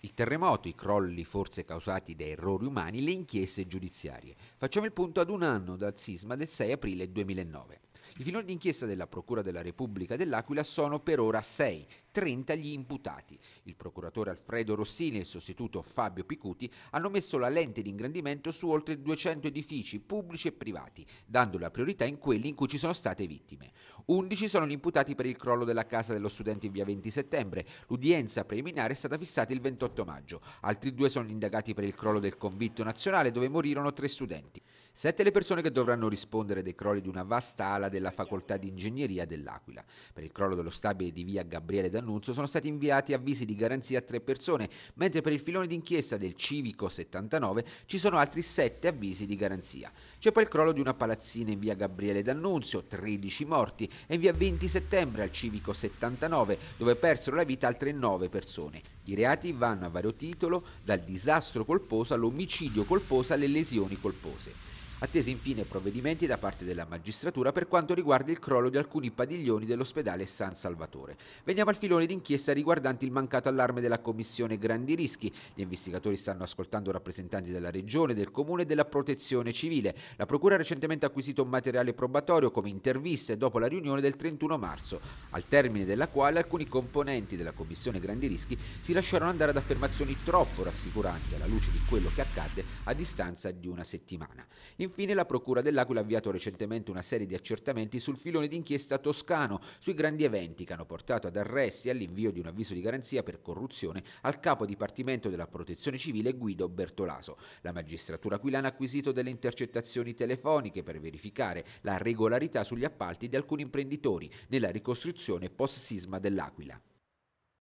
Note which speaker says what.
Speaker 1: il terremoto, i crolli forse causati da errori umani, le inchieste giudiziarie. Facciamo il punto ad un anno dal sisma del 6 aprile 2009. I filoni d'inchiesta della Procura della Repubblica dell'Aquila sono per ora sei, 30 gli imputati. Il procuratore Alfredo Rossini e il sostituto Fabio Picuti hanno messo la lente di ingrandimento su oltre 200 edifici pubblici e privati, dando la priorità in quelli in cui ci sono state vittime. 11 sono gli imputati per il crollo della casa dello studente in via 20 settembre. L'udienza preliminare è stata fissata il 28 maggio. Altri due sono gli indagati per il crollo del convitto nazionale dove morirono tre studenti. Sette le persone che dovranno rispondere dei crolli di una vasta ala della facoltà di ingegneria dell'Aquila. Per il crollo dello stabile di via Gabriele D'Annunzio Sannunzio sono stati inviati avvisi di garanzia a tre persone, mentre per il filone d'inchiesta del Civico 79 ci sono altri sette avvisi di garanzia. C'è poi il crollo di una palazzina in via Gabriele D'Annunzio, 13 morti, e in via 20 settembre al Civico 79, dove persero la vita altre 9 persone. I reati vanno a vario titolo, dal disastro colposo all'omicidio colposo alle lesioni colpose. Attese infine provvedimenti da parte della magistratura per quanto riguarda il crollo di alcuni padiglioni dell'ospedale San Salvatore. Veniamo al filone d'inchiesta riguardante il mancato allarme della Commissione Grandi Rischi. Gli investigatori stanno ascoltando rappresentanti della Regione, del Comune e della Protezione Civile. La Procura ha recentemente acquisito un materiale probatorio come interviste dopo la riunione del 31 marzo, al termine della quale alcuni componenti della Commissione Grandi Rischi si lasciarono andare ad affermazioni troppo rassicuranti alla luce di quello che accadde a distanza di una settimana. In Infine la Procura dell'Aquila ha avviato recentemente una serie di accertamenti sul filone d'inchiesta toscano, sui grandi eventi che hanno portato ad arresti e all'invio di un avviso di garanzia per corruzione al capo dipartimento della protezione civile Guido Bertolaso. La magistratura aquilana ha acquisito delle intercettazioni telefoniche per verificare la regolarità sugli appalti di alcuni imprenditori nella ricostruzione post-sisma dell'Aquila.